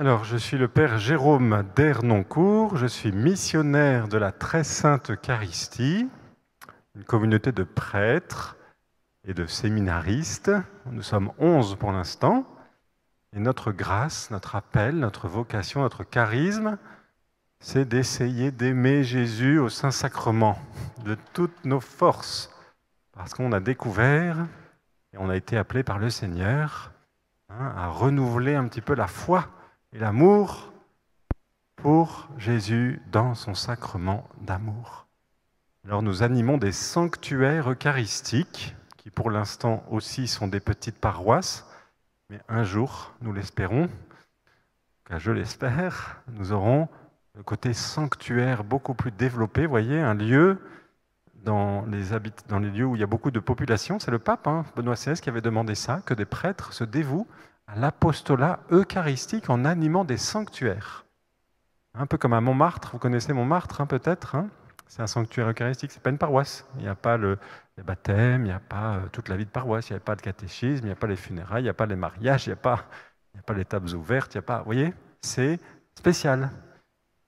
Alors, je suis le Père Jérôme Dernoncourt, je suis missionnaire de la Très Sainte Eucharistie, une communauté de prêtres et de séminaristes. Nous sommes onze pour l'instant. Et notre grâce, notre appel, notre vocation, notre charisme, c'est d'essayer d'aimer Jésus au Saint-Sacrement de toutes nos forces, parce qu'on a découvert et on a été appelé par le Seigneur hein, à renouveler un petit peu la foi et l'amour pour Jésus dans son sacrement d'amour. Alors nous animons des sanctuaires eucharistiques, qui pour l'instant aussi sont des petites paroisses, mais un jour, nous l'espérons, car je l'espère, nous aurons le côté sanctuaire beaucoup plus développé. Vous voyez, un lieu dans les, lieux où il y a beaucoup de population, c'est le pape, hein, Benoît XVI, qui avait demandé ça, que des prêtres se dévouent l'apostolat eucharistique en animant des sanctuaires. Un peu comme à Montmartre, vous connaissez Montmartre hein, peut-être hein. C'est un sanctuaire eucharistique, c'est pas une paroisse. Il n'y a pas le, les baptêmes, il n'y a pas euh, toute la vie de paroisse, il n'y a pas de catéchisme, il n'y a pas les funérailles, il n'y a pas les mariages, il n'y a, pas, a pas les tables ouvertes, il n'y a pas. Vous voyez C'est spécial.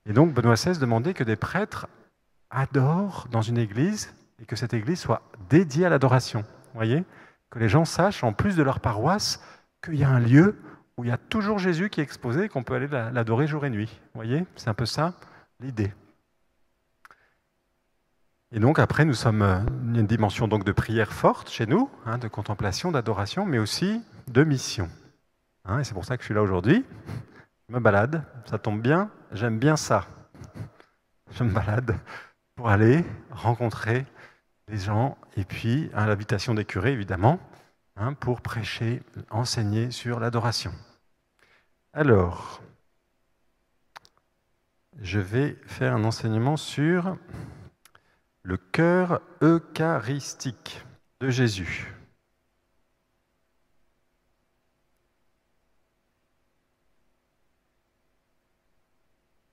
Et donc Benoît XVI demandait que des prêtres adorent dans une église et que cette église soit dédiée à l'adoration. Vous voyez Que les gens sachent, en plus de leur paroisse, qu'il y a un lieu où il y a toujours Jésus qui est exposé et qu'on peut aller l'adorer jour et nuit. Vous voyez, c'est un peu ça l'idée. Et donc après, nous sommes euh, une dimension donc de prière forte chez nous, hein, de contemplation, d'adoration, mais aussi de mission. Hein, et c'est pour ça que je suis là aujourd'hui. Je me balade, ça tombe bien, j'aime bien ça. Je me balade pour aller rencontrer les gens et puis à l'invitation des curés évidemment, Hein, pour prêcher, enseigner sur l'adoration. Alors, je vais faire un enseignement sur le cœur eucharistique de Jésus.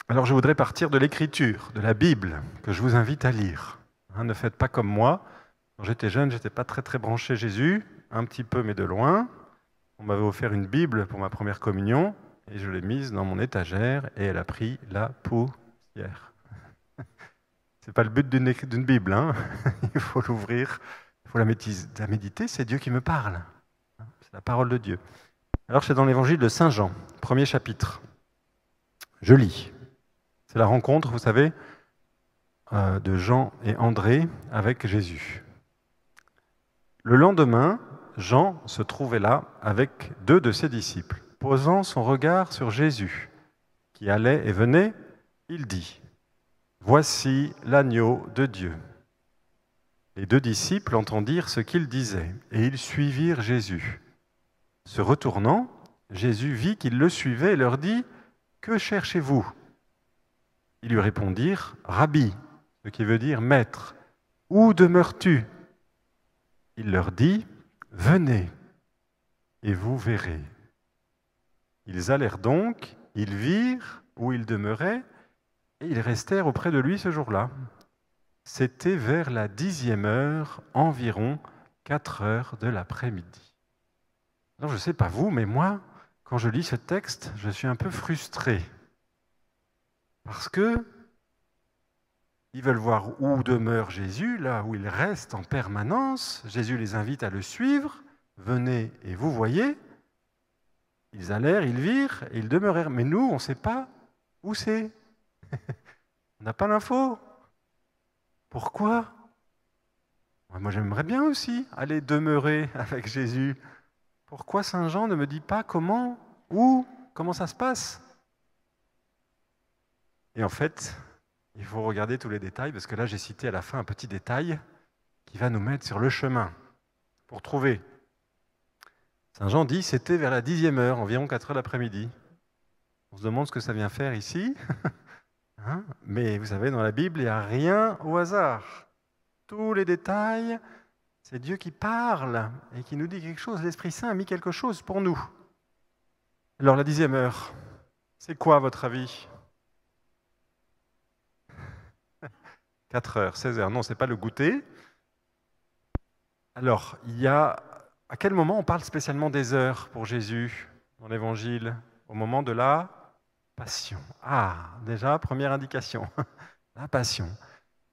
Alors je voudrais partir de l'écriture, de la Bible, que je vous invite à lire. Hein, ne faites pas comme moi. Quand j'étais jeune, j'étais pas très très branché Jésus un petit peu, mais de loin. On m'avait offert une Bible pour ma première communion et je l'ai mise dans mon étagère et elle a pris la poussière. n'est pas le but d'une Bible, hein. il faut l'ouvrir, il faut la, la méditer, c'est Dieu qui me parle. Hein. C'est la parole de Dieu. Alors c'est dans l'évangile de Saint Jean, premier chapitre. Je lis. C'est la rencontre, vous savez, euh, de Jean et André avec Jésus. Le lendemain, Jean se trouvait là avec deux de ses disciples. Posant son regard sur Jésus, qui allait et venait, il dit, Voici l'agneau de Dieu. Les deux disciples entendirent ce qu'il disait, et ils suivirent Jésus. Se retournant, Jésus vit qu'ils le suivaient et leur dit, Que cherchez-vous Ils lui répondirent, Rabbi, ce qui veut dire Maître, où demeures-tu Il leur dit, Venez et vous verrez. Ils allèrent donc, ils virent où ils demeuraient et ils restèrent auprès de lui ce jour-là. C'était vers la dixième heure, environ quatre heures de l'après-midi. Alors je ne sais pas vous, mais moi, quand je lis ce texte, je suis un peu frustré. Parce que ils veulent voir où demeure Jésus, là où il reste en permanence. Jésus les invite à le suivre. Venez et vous voyez. Ils allèrent, ils virent et ils demeurèrent. Mais nous, on ne sait pas où c'est. on n'a pas l'info. Pourquoi Moi, j'aimerais bien aussi aller demeurer avec Jésus. Pourquoi Saint Jean ne me dit pas comment, où, comment ça se passe Et en fait, il faut regarder tous les détails, parce que là j'ai cité à la fin un petit détail qui va nous mettre sur le chemin pour trouver. Saint Jean dit, c'était vers la dixième heure, environ 4 heures l'après-midi. On se demande ce que ça vient faire ici. Hein, mais vous savez, dans la Bible, il n'y a rien au hasard. Tous les détails, c'est Dieu qui parle et qui nous dit quelque chose. L'Esprit Saint a mis quelque chose pour nous. Alors la dixième heure, c'est quoi votre avis 4 heures, 16 heures. Non, ce n'est pas le goûter. Alors, il y a. À quel moment on parle spécialement des heures pour Jésus dans l'évangile Au moment de la passion. Ah, déjà, première indication. la passion.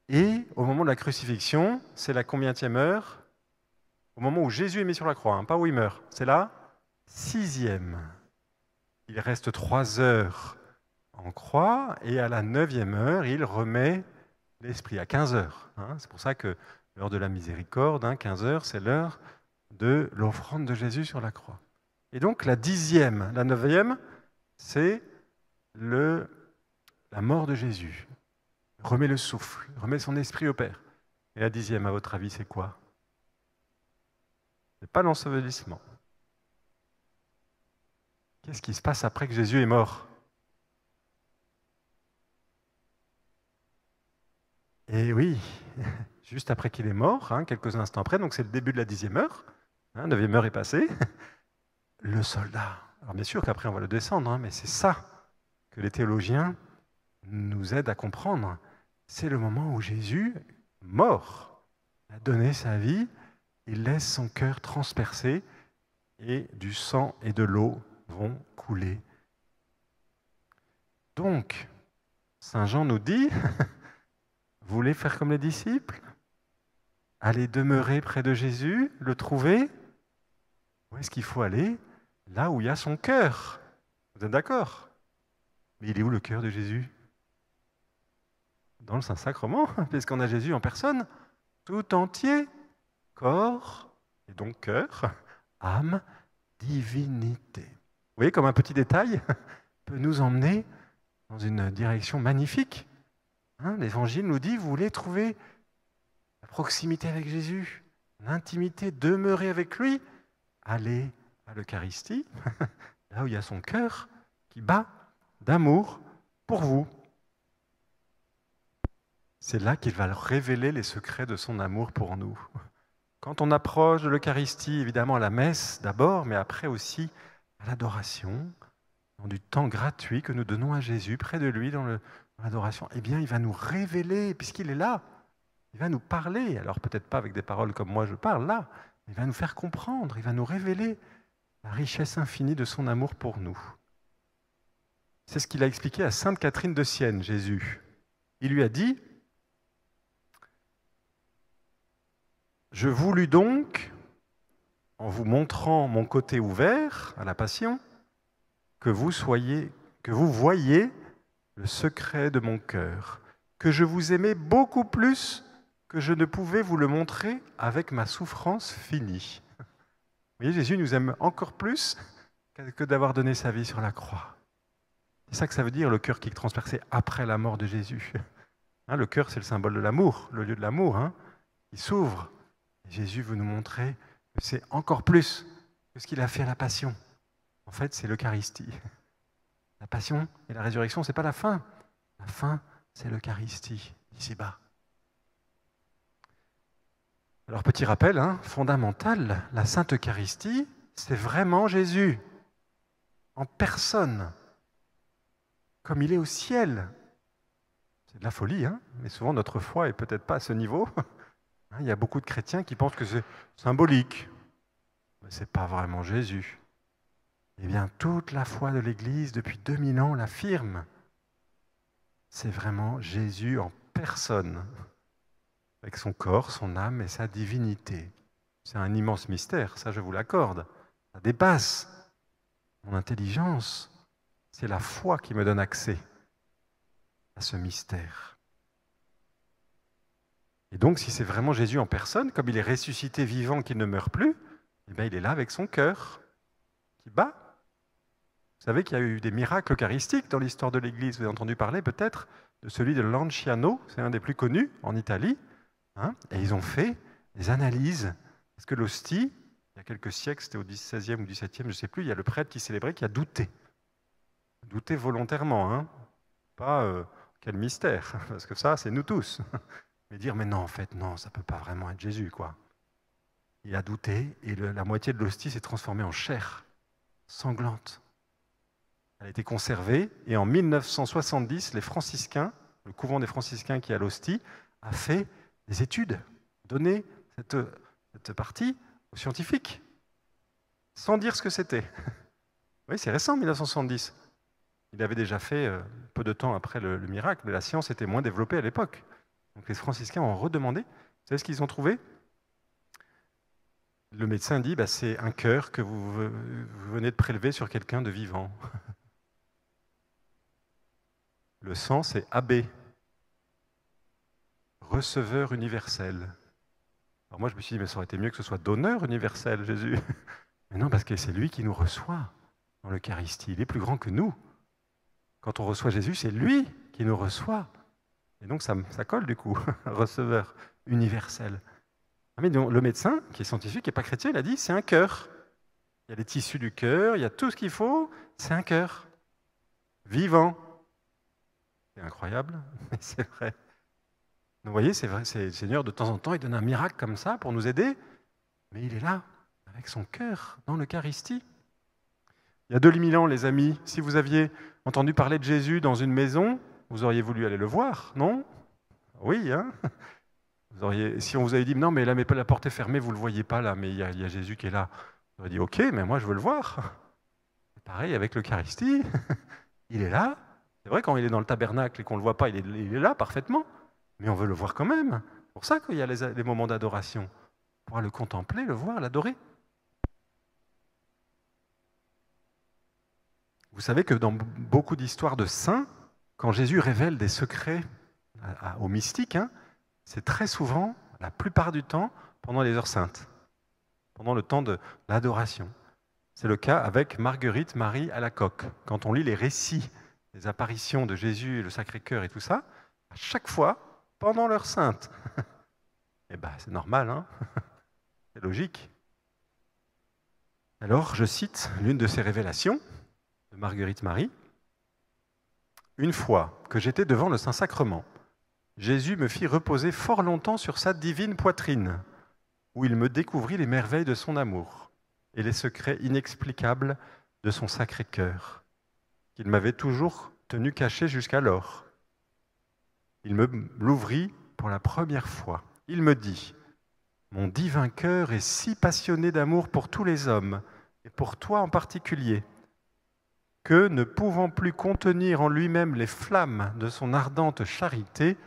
Et au moment de la crucifixion, c'est la combienième heure Au moment où Jésus est mis sur la croix, hein, pas où il meurt. C'est la sixième. Il reste trois heures en croix et à la neuvième heure, il remet l'esprit à 15 heures. Hein. C'est pour ça que l'heure de la miséricorde, 15 hein, heures, c'est l'heure de l'offrande de Jésus sur la croix. Et donc la dixième, la neuvième, c'est le, la mort de Jésus. Remet le souffle, remet son esprit au Père. Et la dixième, à votre avis, c'est quoi n'est pas l'ensevelissement. Qu'est-ce qui se passe après que Jésus est mort Et oui, juste après qu'il est mort, hein, quelques instants après, donc c'est le début de la dixième heure, hein, neuvième heure est passée, le soldat. Alors bien sûr qu'après on va le descendre, hein, mais c'est ça que les théologiens nous aident à comprendre. C'est le moment où Jésus, mort, a donné sa vie, il laisse son cœur transpercé et du sang et de l'eau vont couler. Donc, Saint Jean nous dit Vous voulez faire comme les disciples Aller demeurer près de Jésus, le trouver Où est-ce qu'il faut aller Là où il y a son cœur. Vous êtes d'accord Mais il est où le cœur de Jésus Dans le Saint-Sacrement, puisqu'on a Jésus en personne, tout entier, corps, et donc cœur, âme, divinité. Vous voyez comme un petit détail peut nous emmener dans une direction magnifique Hein, L'Évangile nous dit, vous voulez trouver la proximité avec Jésus, l'intimité, demeurer avec lui, allez à l'Eucharistie, là où il y a son cœur qui bat d'amour pour vous. C'est là qu'il va révéler les secrets de son amour pour nous. Quand on approche de l'Eucharistie, évidemment à la messe d'abord, mais après aussi à l'adoration, dans du temps gratuit que nous donnons à Jésus, près de lui, dans le adoration, eh bien, il va nous révéler, puisqu'il est là. Il va nous parler, alors peut-être pas avec des paroles comme moi je parle là, mais il va nous faire comprendre, il va nous révéler la richesse infinie de son amour pour nous. C'est ce qu'il a expliqué à Sainte Catherine de Sienne, Jésus. Il lui a dit, Je voulus donc, en vous montrant mon côté ouvert à la passion, que vous soyez, que vous voyiez le secret de mon cœur, que je vous aimais beaucoup plus que je ne pouvais vous le montrer avec ma souffrance finie. Vous voyez, Jésus nous aime encore plus que d'avoir donné sa vie sur la croix. C'est ça que ça veut dire, le cœur qui est transpercé après la mort de Jésus. Hein, le cœur, c'est le symbole de l'amour, le lieu de l'amour, Il hein, s'ouvre. Jésus veut nous montrer que c'est encore plus que ce qu'il a fait à la passion. En fait, c'est l'Eucharistie. La passion et la résurrection, ce n'est pas la fin. La fin, c'est l'Eucharistie, ici-bas. Alors, petit rappel hein, fondamental, la Sainte Eucharistie, c'est vraiment Jésus, en personne, comme il est au ciel. C'est de la folie, hein mais souvent notre foi est peut-être pas à ce niveau. Hein, il y a beaucoup de chrétiens qui pensent que c'est symbolique. Mais ce n'est pas vraiment Jésus. Eh bien, toute la foi de l'Église depuis 2000 ans l'affirme. C'est vraiment Jésus en personne, avec son corps, son âme et sa divinité. C'est un immense mystère, ça je vous l'accorde. Ça dépasse mon intelligence. C'est la foi qui me donne accès à ce mystère. Et donc, si c'est vraiment Jésus en personne, comme il est ressuscité vivant, qu'il ne meurt plus, eh bien, il est là avec son cœur qui bat vous savez qu'il y a eu des miracles eucharistiques dans l'histoire de l'Église. Vous avez entendu parler peut-être de celui de Lanciano, c'est un des plus connus en Italie. Hein, et ils ont fait des analyses. Parce que l'hostie, il y a quelques siècles, c'était au XVIe ou XVIIe, je ne sais plus, il y a le prêtre qui célébrait qui a douté. Douté volontairement, hein, pas euh, quel mystère, parce que ça, c'est nous tous. Mais dire, mais non, en fait, non, ça ne peut pas vraiment être Jésus, quoi. Il a douté et la moitié de l'hostie s'est transformée en chair sanglante. Elle a été conservée et en 1970, les franciscains, le couvent des franciscains qui est à l'Hostie, a fait des études, donné cette, partie aux scientifiques, sans dire ce que c'était. Oui, c'est récent, 1970. Il avait déjà fait euh, peu de temps après le, miracle, mais la science était moins développée à l'époque. Donc les franciscains ont redemandé. Vous savez ce qu'ils ont trouvé Le médecin dit bah, c'est un cœur que vous venez de prélever sur quelqu'un de vivant. Le sang, c'est abbé. receveur universel. Alors moi, je me suis dit, mais ça aurait été mieux que ce soit donneur universel, Jésus. Mais non, parce que c'est lui qui nous reçoit dans l'Eucharistie. Il est plus grand que nous. Quand on reçoit Jésus, c'est lui qui nous reçoit. Et donc, ça, colle du coup, receveur universel. Ah, mais le médecin, qui est scientifique, qui n'est pas chrétien, il a dit, c'est un cœur. Il y a les tissus du cœur, il y a tout ce qu'il faut, c'est un cœur vivant. C'est incroyable, mais c'est vrai. vous voyez, c'est vrai, c'est le Seigneur, de temps en temps, il donne un miracle comme ça pour nous aider, mais il est là, avec son cœur, dans l'Eucharistie. Il y a 2000 ans, les amis, si vous aviez entendu parler de Jésus dans une maison, vous auriez voulu aller le voir, non Oui, hein vous auriez, Si on vous avait dit, non, mais là, la porte est fermée, vous ne le voyez pas là, mais il y, a, il y, a, Jésus qui est là. Vous auriez dit, ok, mais moi, je veux le voir. Pareil avec l'Eucharistie, il est là, c'est vrai, quand il est dans le tabernacle et qu'on ne le voit pas, il est, là parfaitement, mais on veut le voir quand même. C'est pour ça qu'il y a les, moments d'adoration, pour le contempler, le voir, l'adorer. Vous savez que dans beaucoup d'histoires de saints, quand Jésus révèle des secrets aux mystiques, hein, c'est très souvent, la plupart du temps, pendant les heures saintes, pendant le temps de l'adoration. C'est le cas avec Marguerite Marie à la coque. Quand on lit les récits les apparitions de Jésus, le Sacré-Cœur et tout ça, à chaque fois, pendant leur sainte. eh bien, c'est normal, hein c'est logique. Alors, je cite l'une de ces révélations de Marguerite Marie. Une fois que j'étais devant le Saint-Sacrement, Jésus me fit reposer fort longtemps sur sa divine poitrine, où il me découvrit les merveilles de son amour et les secrets inexplicables de son sacré cœur qu'il m'avait toujours tenu caché jusqu'alors. Il me l'ouvrit pour la première fois. Il me dit, Mon divin cœur est si passionné d'amour pour tous les hommes, et pour toi en particulier, que, ne pouvant plus contenir en lui-même les flammes de son ardente charité,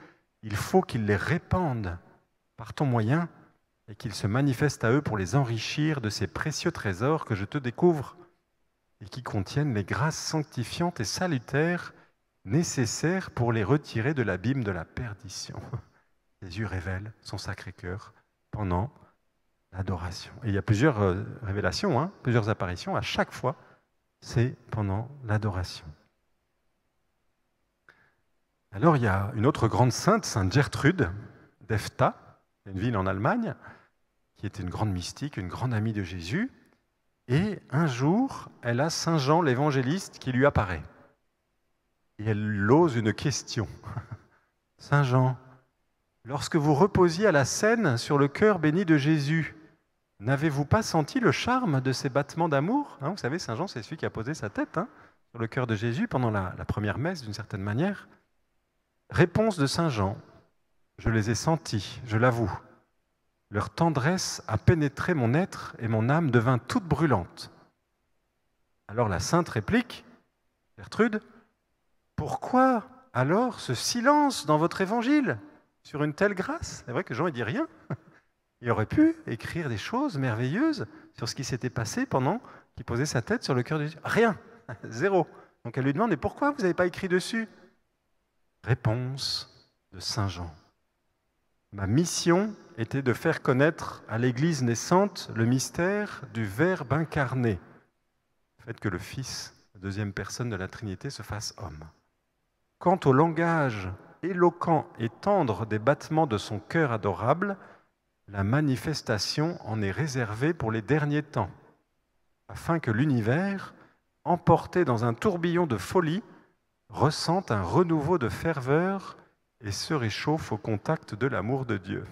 il faut qu'il les répande par ton moyen et qu'il se manifeste à eux pour les enrichir de ces précieux trésors que je te découvre et qui contiennent les grâces sanctifiantes et salutaires nécessaires pour les retirer de l'abîme de la perdition. Jésus révèle son Sacré-Cœur pendant l'adoration. il y a plusieurs euh, révélations, hein, plusieurs apparitions. À chaque fois, c'est pendant l'adoration. Alors il y a une autre grande sainte, Sainte Gertrude d'Efta, une ville en Allemagne, qui était une grande mystique, une grande amie de Jésus, et un jour, elle a Saint Jean l'évangéliste qui lui apparaît. Et elle lose une question. Saint Jean, lorsque vous reposiez à la Seine sur le cœur béni de Jésus, n'avez-vous pas senti le charme de ces battements d'amour hein, Vous savez, Saint Jean, c'est celui qui a posé sa tête hein, sur le cœur de Jésus pendant la première messe, d'une certaine manière. Réponse de Saint Jean, je les ai sentis, je l'avoue. Leur tendresse a pénétré mon être et mon âme devint toute brûlante. Alors la sainte réplique, Gertrude, pourquoi alors ce silence dans votre évangile sur une telle grâce C'est vrai que Jean ne dit rien. Il aurait pu écrire des choses merveilleuses sur ce qui s'était passé pendant qu'il posait sa tête sur le cœur de Jésus. Rien, zéro. Donc elle lui demande, et pourquoi vous n'avez pas écrit dessus Réponse de Saint Jean. Ma mission était de faire connaître à l'Église naissante le mystère du Verbe incarné, le fait que le Fils, la deuxième personne de la Trinité, se fasse homme. Quant au langage éloquent et tendre des battements de son cœur adorable, la manifestation en est réservée pour les derniers temps, afin que l'univers, emporté dans un tourbillon de folie, ressente un renouveau de ferveur et se réchauffe au contact de l'amour de Dieu.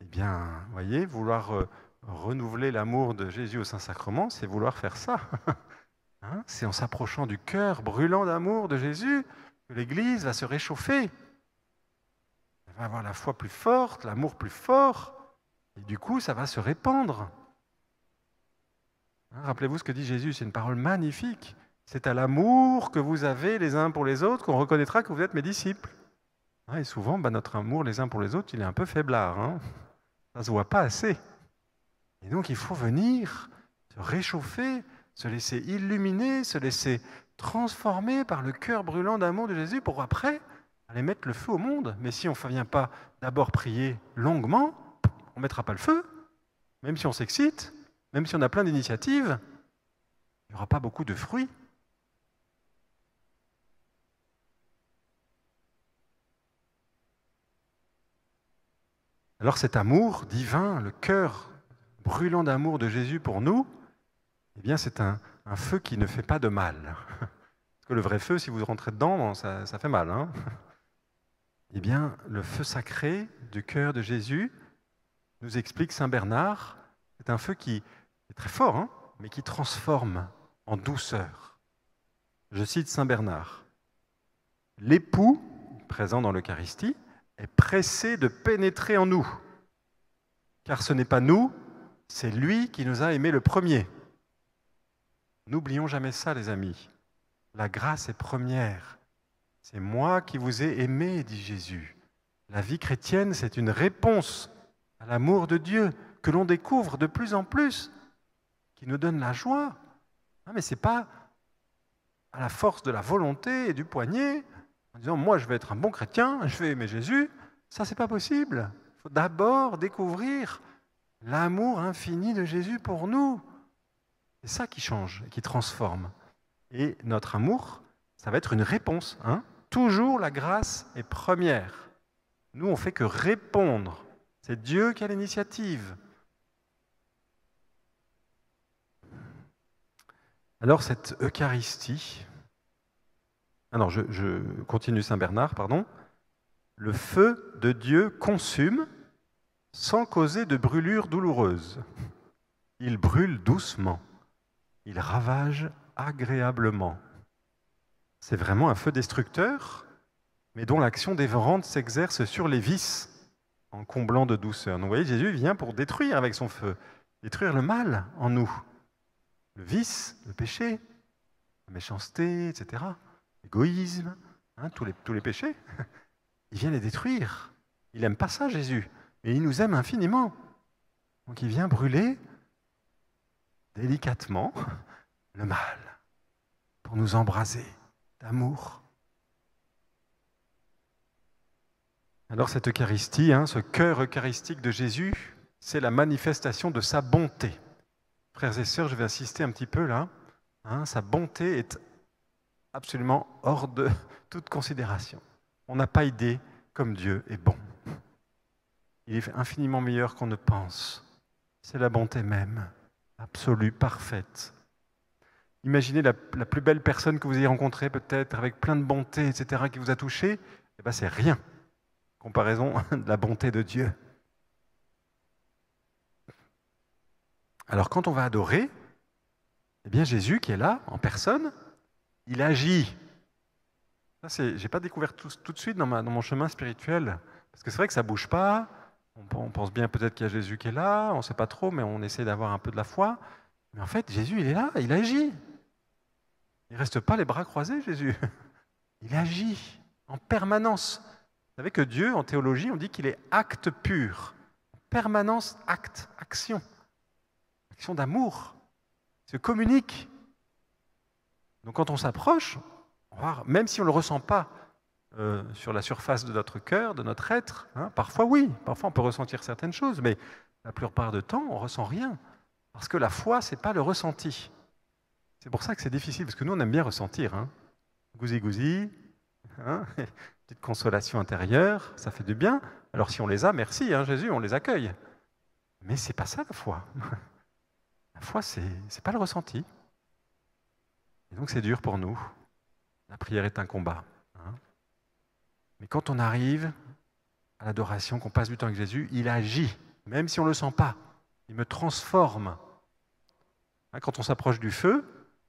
Eh bien, voyez, vouloir euh, renouveler l'amour de Jésus au Saint-Sacrement, c'est vouloir faire ça. Hein, c'est en s'approchant du cœur brûlant d'amour de Jésus que l'Église va se réchauffer. Elle va avoir la foi plus forte, l'amour plus fort, et du coup, ça va se répandre. Hein, rappelez-vous ce que dit Jésus, c'est une parole magnifique. C'est à l'amour que vous avez les uns pour les autres qu'on reconnaîtra que vous êtes mes disciples. Hein, et souvent, bah, notre amour les uns pour les autres, il est un peu faiblard. Ça ne se voit pas assez. Et donc il faut venir se réchauffer, se laisser illuminer, se laisser transformer par le cœur brûlant d'amour de Jésus pour après aller mettre le feu au monde. Mais si on ne vient pas d'abord prier longuement, on ne mettra pas le feu. Même si on s'excite, même si on a plein d'initiatives, il n'y aura pas beaucoup de fruits. Alors cet amour divin, le cœur brûlant d'amour de Jésus pour nous, eh bien c'est un, feu qui ne fait pas de mal. Parce que le vrai feu, si vous rentrez dedans, ça, fait mal. Hein. Eh bien, le feu sacré du cœur de Jésus, nous explique Saint Bernard, c'est un feu qui est très fort, hein, mais qui transforme en douceur. Je cite Saint Bernard. L'époux, présent dans l'Eucharistie, est pressé de pénétrer en nous. Car ce n'est pas nous, c'est lui qui nous a aimés le premier. N'oublions jamais ça, les amis. La grâce est première. C'est moi qui vous ai aimé, dit Jésus. La vie chrétienne, c'est une réponse à l'amour de Dieu que l'on découvre de plus en plus, qui nous donne la joie. mais ce n'est pas à la force de la volonté et du poignet, en disant Moi, je vais être un bon chrétien, je vais aimer Jésus. Ça, c'est pas possible. Il faut d'abord découvrir l'amour infini de Jésus pour nous. C'est ça qui change, qui transforme. Et notre amour, ça va être une réponse. Hein. Toujours la grâce est première. Nous, on fait que répondre. C'est Dieu qui a l'initiative. Alors cette Eucharistie, ah je, continue Saint Bernard, pardon. Le feu de Dieu consume sans causer de brûlure douloureuse. Il brûle doucement. Il ravage agréablement. C'est vraiment un feu destructeur, mais dont l'action dévorante s'exerce sur les vices en comblant de douceur. vous voyez, Jésus vient pour détruire avec son feu, détruire le mal en nous, le vice, le péché, la méchanceté, etc l'égoïsme, hein, tous, les, tous les péchés, il vient les détruire. Il n'aime pas ça, Jésus, mais il nous aime infiniment. Donc il vient brûler délicatement le mal pour nous embraser d'amour. Alors cette Eucharistie, hein, ce cœur eucharistique de Jésus, c'est la manifestation de sa bonté. Frères et sœurs, je vais insister un petit peu là. Hein. sa bonté est absolument hors de toute considération. On n'a pas idée comme Dieu est bon. Il est infiniment meilleur qu'on ne pense. C'est la bonté même, absolue, parfaite. Imaginez la, plus belle personne que vous ayez rencontrée, peut-être avec plein de bonté, etc., qui vous a touché. Eh bien, c'est rien, comparaison de la bonté de Dieu. Alors, quand on va adorer, eh bien, Jésus qui est là, en personne, il agit. Je n'ai pas découvert tout, de suite dans, mon chemin spirituel, parce que c'est vrai que ça ne bouge pas. On, on pense bien peut-être qu'il y a Jésus qui est là, on ne sait pas trop, mais on essaie d'avoir un peu de la foi. Mais en fait, Jésus, il est là, il agit. Il ne reste pas les bras croisés, Jésus. Il agit en permanence. Vous savez que Dieu, en théologie, on dit qu'il est acte pur. Permanence, acte, action. Action d'amour. Il se communique donc quand on s'approche, même si on ne le ressent pas euh, sur la surface de notre cœur, de notre être, hein, parfois oui, parfois on peut ressentir certaines choses, mais la plupart du temps, on ne ressent rien. Parce que la foi, ce n'est pas le ressenti. C'est pour ça que c'est difficile, parce que nous, on aime bien ressentir. Hein. Gousi hein, petite consolation intérieure, ça fait du bien. Alors si on les a, merci hein, Jésus, on les accueille. Mais ce n'est pas ça la foi. La foi, c'est n'est pas le ressenti. Et donc c'est dur pour nous. La prière est un combat. Hein. Mais quand on arrive à l'adoration, qu'on passe du temps avec Jésus, il agit, même si on ne le sent pas. Il me transforme. Hein, quand on s'approche du feu,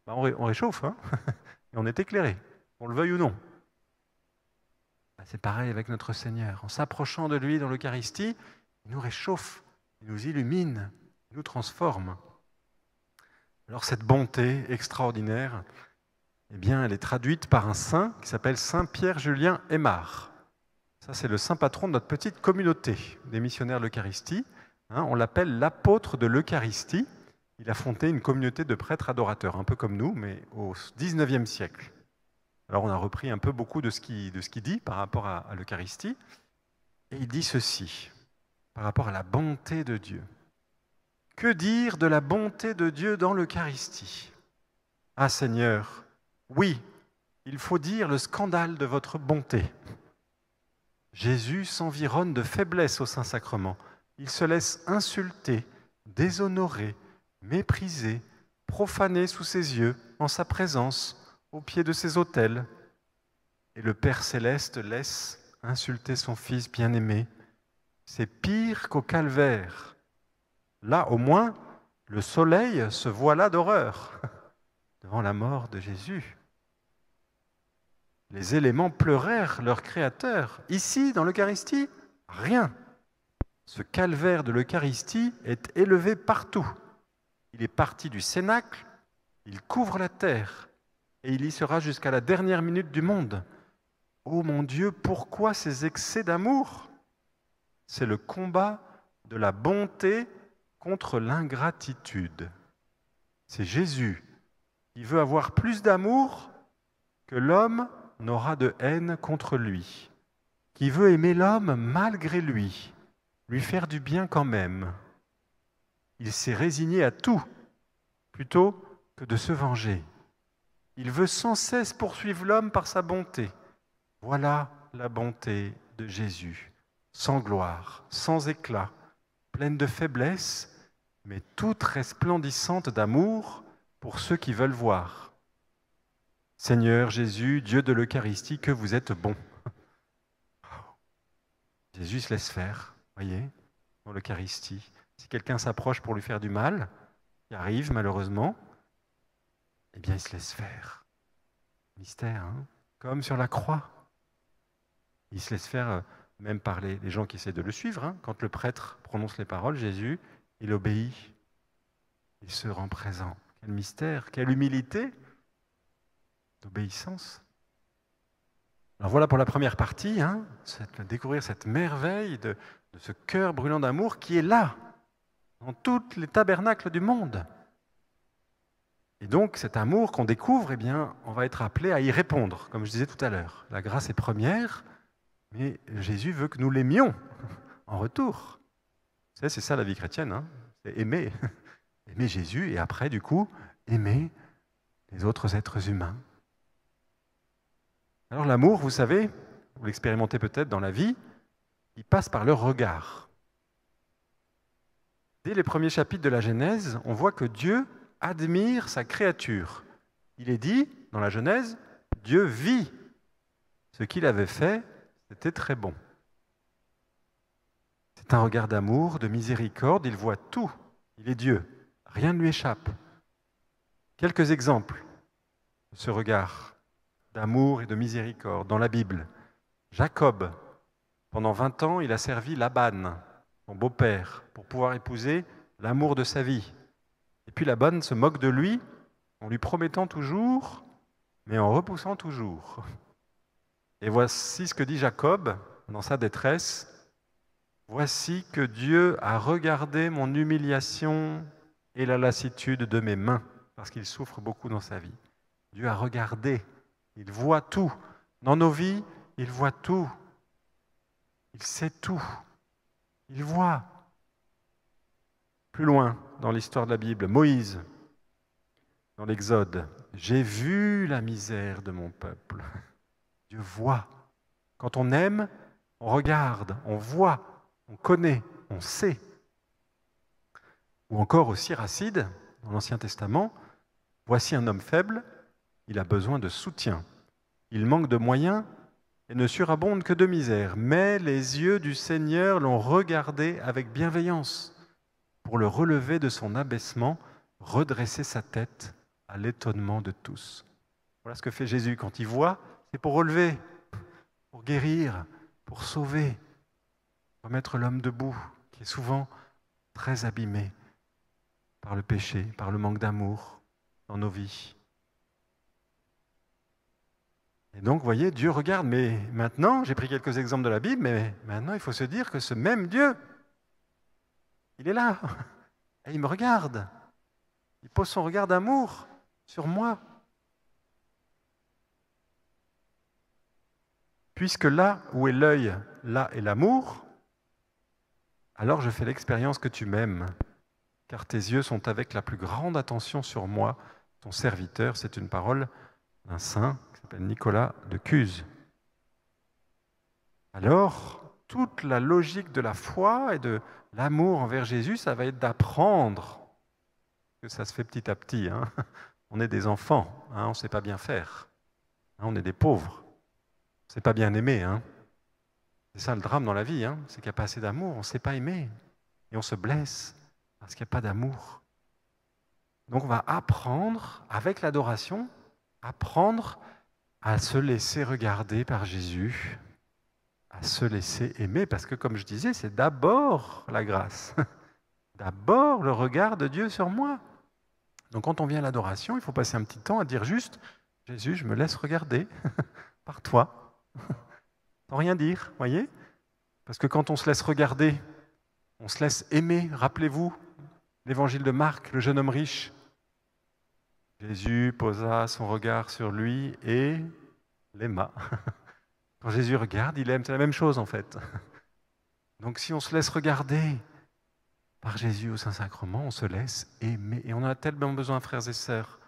bah, on, réchauffe, hein. et on est éclairé, on le veuille ou non. Bah, c'est pareil avec notre Seigneur. En s'approchant de lui dans l'Eucharistie, il nous réchauffe, il nous illumine, il nous transforme. Alors cette bonté extraordinaire, eh bien, elle est traduite par un saint qui s'appelle Saint Pierre Julien Aymar. Ça, c'est le saint patron de notre petite communauté des missionnaires de l'Eucharistie. Hein, on l'appelle l'apôtre de l'Eucharistie. Il a fondé une communauté de prêtres adorateurs, un peu comme nous, mais au XIXe siècle. Alors on a repris un peu beaucoup de ce qu'il dit par rapport à l'Eucharistie. Et il dit ceci, par rapport à la bonté de Dieu. Que dire de la bonté de Dieu dans l'Eucharistie Ah Seigneur, oui, il faut dire le scandale de votre bonté. Jésus s'environne de faiblesse au Saint-Sacrement. Il se laisse insulter, déshonorer, mépriser, profaner sous ses yeux, en sa présence, au pied de ses autels. Et le Père céleste laisse insulter son Fils bien-aimé. C'est pire qu'au calvaire. Là, au moins, le soleil se voila d'horreur devant la mort de Jésus. Les éléments pleurèrent leur Créateur. Ici, dans l'Eucharistie, rien. Ce calvaire de l'Eucharistie est élevé partout. Il est parti du Cénacle, il couvre la terre, et il y sera jusqu'à la dernière minute du monde. Oh mon Dieu, pourquoi ces excès d'amour C'est le combat de la bonté contre l'ingratitude. C'est Jésus qui veut avoir plus d'amour que l'homme n'aura de haine contre lui, qui veut aimer l'homme malgré lui, lui faire du bien quand même. Il s'est résigné à tout plutôt que de se venger. Il veut sans cesse poursuivre l'homme par sa bonté. Voilà la bonté de Jésus, sans gloire, sans éclat, pleine de faiblesse, mais toute resplendissante d'amour pour ceux qui veulent voir. Seigneur Jésus, Dieu de l'Eucharistie, que vous êtes bon. Jésus se laisse faire, voyez, dans l'Eucharistie. Si quelqu'un s'approche pour lui faire du mal, qui arrive malheureusement, eh bien il se laisse faire. Mystère, hein comme sur la croix. Il se laisse faire euh, même par les, gens qui essaient de le suivre. Hein. Quand le prêtre prononce les paroles, Jésus, il obéit. Il se rend présent. Quel mystère, quelle humilité d'obéissance. Alors voilà pour la première partie, hein, découvrir cette merveille de, ce cœur brûlant d'amour qui est là, dans tous les tabernacles du monde. Et donc cet amour qu'on découvre, eh bien, on va être appelé à y répondre, comme je disais tout à l'heure. La grâce est première, mais Jésus veut que nous l'aimions en retour. C'est ça la vie chrétienne, hein. c'est aimer. Aimer Jésus et après, du coup, aimer les autres êtres humains. Alors l'amour, vous savez, vous l'expérimentez peut-être dans la vie, il passe par le regard. Dès les premiers chapitres de la Genèse, on voit que Dieu admire sa créature. Il est dit, dans la Genèse, Dieu vit ce qu'il avait fait c'était très bon. C'est un regard d'amour, de miséricorde, il voit tout, il est Dieu, rien ne lui échappe. Quelques exemples de ce regard d'amour et de miséricorde dans la Bible. Jacob, pendant 20 ans, il a servi Laban, son beau-père, pour pouvoir épouser l'amour de sa vie. Et puis Laban se moque de lui en lui promettant toujours, mais en repoussant toujours. Et voici ce que dit Jacob dans sa détresse. Voici que Dieu a regardé mon humiliation et la lassitude de mes mains, parce qu'il souffre beaucoup dans sa vie. Dieu a regardé, il voit tout. Dans nos vies, il voit tout. Il sait tout. Il voit. Plus loin dans l'histoire de la Bible, Moïse, dans l'Exode, j'ai vu la misère de mon peuple. Dieu voit. Quand on aime, on regarde, on voit, on connaît, on sait. Ou encore aussi Racide, dans l'Ancien Testament, voici un homme faible, il a besoin de soutien. Il manque de moyens et ne surabonde que de misère. Mais les yeux du Seigneur l'ont regardé avec bienveillance pour le relever de son abaissement, redresser sa tête à l'étonnement de tous. Voilà ce que fait Jésus quand il voit c'est pour relever, pour guérir, pour sauver, pour mettre l'homme debout, qui est souvent très abîmé par le péché, par le manque d'amour dans nos vies. Et donc, vous voyez, Dieu regarde, mais maintenant, j'ai pris quelques exemples de la Bible, mais maintenant, il faut se dire que ce même Dieu, il est là, et il me regarde. Il pose son regard d'amour sur moi. puisque là où est l'œil, là est l'amour, alors je fais l'expérience que tu m'aimes, car tes yeux sont avec la plus grande attention sur moi, ton serviteur. C'est une parole d'un saint qui s'appelle Nicolas de Cuse. Alors, toute la logique de la foi et de l'amour envers Jésus, ça va être d'apprendre que ça se fait petit à petit. Hein. on est des enfants, hein, on ne sait pas bien faire, hein, on est des pauvres. C'est pas bien aimé, hein. C'est ça le drame dans la vie, hein. c'est qu'il n'y a pas assez d'amour, on ne sait pas aimer. Et on se blesse parce qu'il n'y a pas d'amour. Donc on va apprendre, avec l'adoration, apprendre à se laisser regarder par Jésus, à se laisser aimer, parce que comme je disais, c'est d'abord la grâce, d'abord le regard de Dieu sur moi. Donc quand on vient à l'adoration, il faut passer un petit temps à dire juste, Jésus, je me laisse regarder par toi sans rien dire, voyez Parce que quand on se laisse regarder, on se laisse aimer, rappelez-vous l'évangile de Marc, le jeune homme riche. Jésus posa son regard sur lui et l'aima. Quand Jésus regarde, il aime, c'est la même chose en fait. Donc si on se laisse regarder par Jésus au Saint-Sacrement, on se laisse aimer. Et on a tellement besoin, frères et sœurs,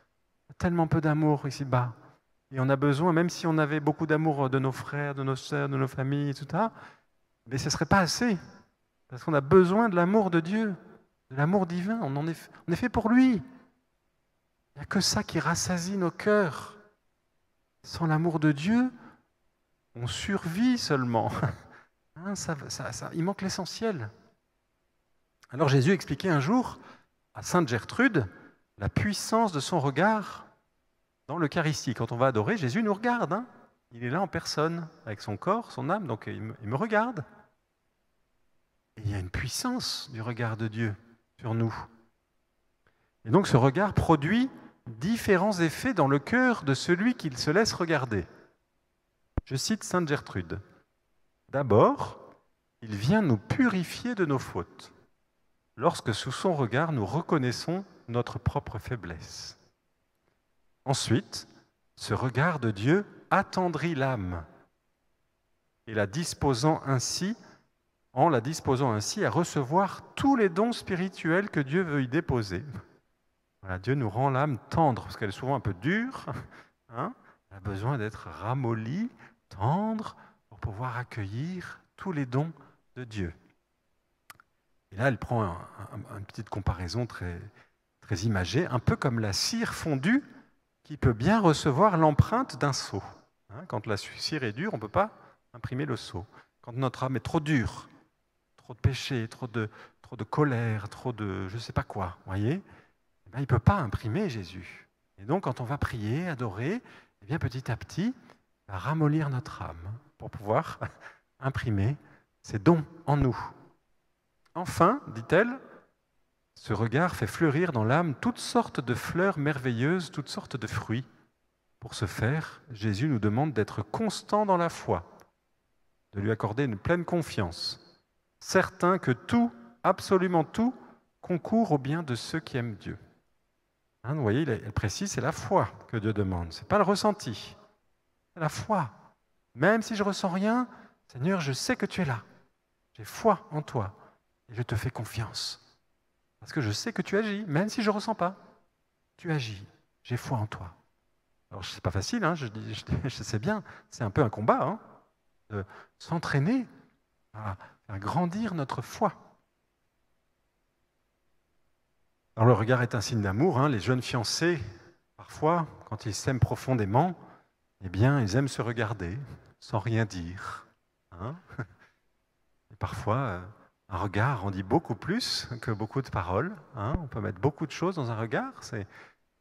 tellement peu d'amour ici-bas. Et on a besoin, même si on avait beaucoup d'amour de nos frères, de nos sœurs, de nos familles, tout ça, mais ce ne serait pas assez. Parce qu'on a besoin de l'amour de Dieu, de l'amour divin. On, en est, fait pour lui. Il n'y a que ça qui rassasie nos cœurs. Sans l'amour de Dieu, on survit seulement. Hein, ça, il manque l'essentiel. Alors Jésus expliquait un jour à Sainte Gertrude la puissance de son regard dans l'Eucharistie, quand on va adorer, Jésus nous regarde. Hein. il est là en personne, avec son corps, son âme, donc il me, regarde. il y a une puissance du regard de Dieu sur nous. Et donc ce regard produit différents effets dans le cœur de celui qu'il se laisse regarder. Je cite Sainte Gertrude. D'abord, il vient nous purifier de nos fautes, lorsque sous son regard nous reconnaissons notre propre faiblesse. Ensuite, ce regard de Dieu attendrit l'âme et la disposant ainsi, en la disposant ainsi à recevoir tous les dons spirituels que Dieu veut y déposer. Voilà, Dieu nous rend l'âme tendre, parce qu'elle est souvent un peu dure. Hein. elle a besoin d'être ramollie, tendre, pour pouvoir accueillir tous les dons de Dieu. Et là, elle prend une petite comparaison très, très imagée, un peu comme la cire fondue qui peut bien recevoir l'empreinte d'un sceau. Hein, quand la suicide est dure, on ne peut pas imprimer le sceau. Quand notre âme est trop dure, trop de péché, trop de, trop de colère, trop de je ne sais pas quoi, voyez, eh ben, il ne peut pas imprimer Jésus. Et donc, quand on va prier, adorer, eh bien, petit à petit, il va ramollir notre âme pour pouvoir imprimer ses dons en nous. Enfin, dit-elle, ce regard fait fleurir dans l'âme toutes sortes de fleurs merveilleuses, toutes sortes de fruits. Pour ce faire, Jésus nous demande d'être constant dans la foi, de lui accorder une pleine confiance, certain que tout, absolument tout, concourt au bien de ceux qui aiment Dieu. Hein, vous voyez, il précise, c'est la foi que Dieu demande, ce n'est pas le ressenti, c'est la foi. Même si je ressens rien, Seigneur, je sais que tu es là. J'ai foi en toi et je te fais confiance. Parce que je sais que tu agis, même si je ne ressens pas. Tu agis. J'ai foi en toi. Alors, ce n'est pas facile, hein, je, sais bien, c'est un peu un combat, hein, de s'entraîner à, grandir notre foi. Alors, le regard est un signe d'amour. Hein. les jeunes fiancés, parfois, quand ils s'aiment profondément, eh bien, ils aiment se regarder sans rien dire. Et parfois, euh, un regard, on dit beaucoup plus que beaucoup de paroles. Hein. On peut mettre beaucoup de choses dans un regard.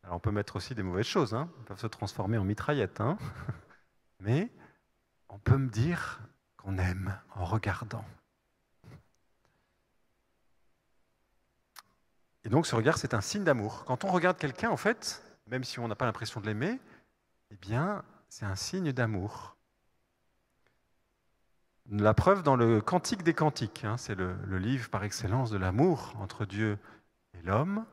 Alors on peut mettre aussi des mauvaises choses. Hein. peuvent se transformer en mitraillette. Hein. Mais on peut me dire qu'on aime en regardant. Et donc ce regard, c'est un signe d'amour. Quand on regarde quelqu'un, en fait, même si on n'a pas l'impression de l'aimer, eh bien, c'est un signe d'amour. La preuve dans le Cantique des Cantiques, hein. c'est le, livre par excellence de l'amour entre Dieu et l'homme.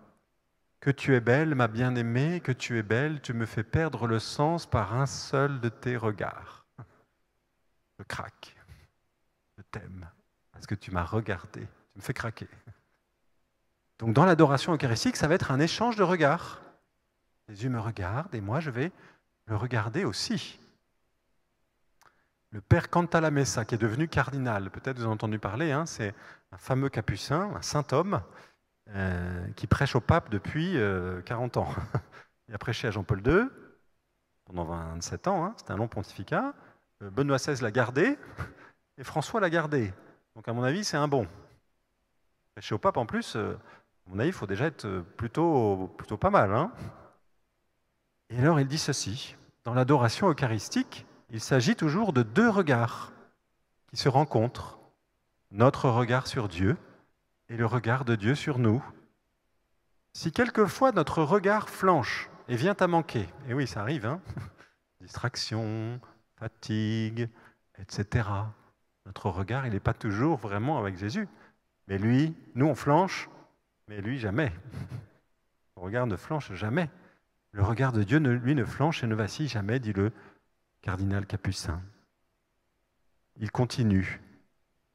Que tu es belle, ma bien-aimée, que tu es belle, tu me fais perdre le sens par un seul de tes regards. Je craque, je t'aime, parce que tu m'as regardé, tu me fais craquer. Donc dans l'adoration eucharistique, ça va être un échange de regards. Jésus me regarde et moi je vais le regarder aussi le père Cantalamessa, qui est devenu cardinal, peut-être vous avez entendu parler, hein, c'est un fameux capucin, un saint homme, euh, qui prêche au pape depuis 40 euh, ans. Il a prêché à Jean-Paul II pendant 27 ans, hein, c'était un long pontificat. Euh, Benoît XVI l'a gardé et François l'a gardé. Donc à mon avis, c'est un bon. Prêcher au pape, en plus, à mon avis, il faut déjà être plutôt, plutôt pas mal. Hein. et alors, il dit ceci, dans l'adoration eucharistique, il s'agit toujours de deux regards qui se rencontrent. Notre regard sur Dieu et le regard de Dieu sur nous. Si quelquefois notre regard flanche et vient à manquer, et oui, ça arrive, hein, distraction, fatigue, etc. Notre regard, il n'est pas toujours vraiment avec Jésus. Mais lui, nous, on flanche, mais lui, jamais. Le regard ne flanche jamais. Le regard de Dieu, lui, ne flanche et ne vacille jamais, dit le cardinal capucin. Il continue.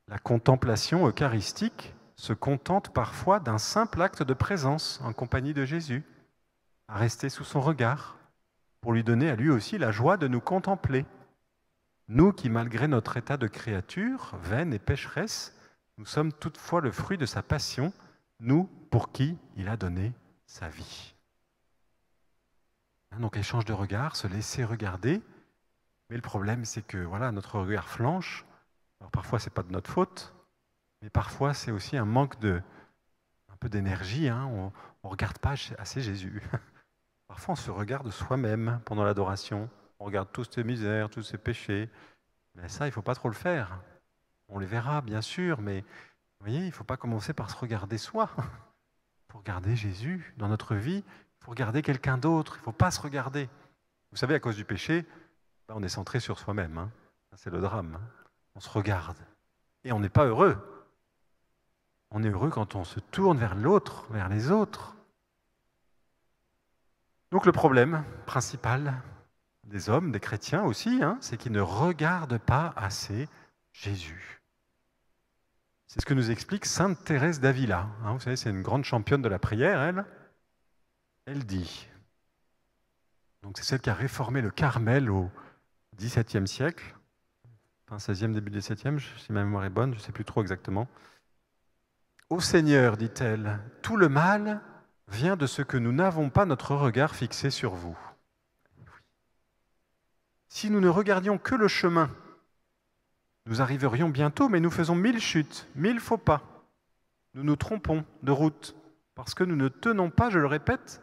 La contemplation eucharistique se contente parfois d'un simple acte de présence en compagnie de Jésus, à rester sous son regard, pour lui donner à lui aussi la joie de nous contempler. Nous qui, malgré notre état de créature, vaine et pécheresse, nous sommes toutefois le fruit de sa passion, nous pour qui il a donné sa vie. Donc échange de regard, se laisser regarder, mais le problème, c'est que voilà, notre regard flanche. Alors parfois, c'est pas de notre faute, mais parfois, c'est aussi un manque de, un peu d'énergie. Hein. On, on regarde pas assez Jésus. Parfois, on se regarde soi-même pendant l'adoration. On regarde toutes ces misères, tous ces péchés. Mais ça, il faut pas trop le faire. On les verra, bien sûr, mais voyez, il ne faut pas commencer par se regarder soi. Pour regarder Jésus dans notre vie. Il faut regarder quelqu'un d'autre. Il ne faut pas se regarder. Vous savez, à cause du péché, on est centré sur soi-même. Hein. C'est le drame. Hein. On se regarde. Et on n'est pas heureux. On est heureux quand on se tourne vers l'autre, vers les autres. Donc le problème principal des hommes, des chrétiens aussi, hein, c'est qu'ils ne regardent pas assez Jésus. C'est ce que nous explique Sainte Thérèse d'Avila. Vous savez, c'est une grande championne de la prière, elle. Elle dit, donc c'est celle qui a réformé le Carmel au XVIIe siècle, fin 16e, début 17e, si ma mémoire est bonne, je ne sais plus trop exactement. Ô Seigneur, dit-elle, tout le mal vient de ce que nous n'avons pas notre regard fixé sur vous. Si nous ne regardions que le chemin, nous arriverions bientôt, mais nous faisons mille chutes, mille faux pas. Nous nous trompons de route, parce que nous ne tenons pas, je le répète,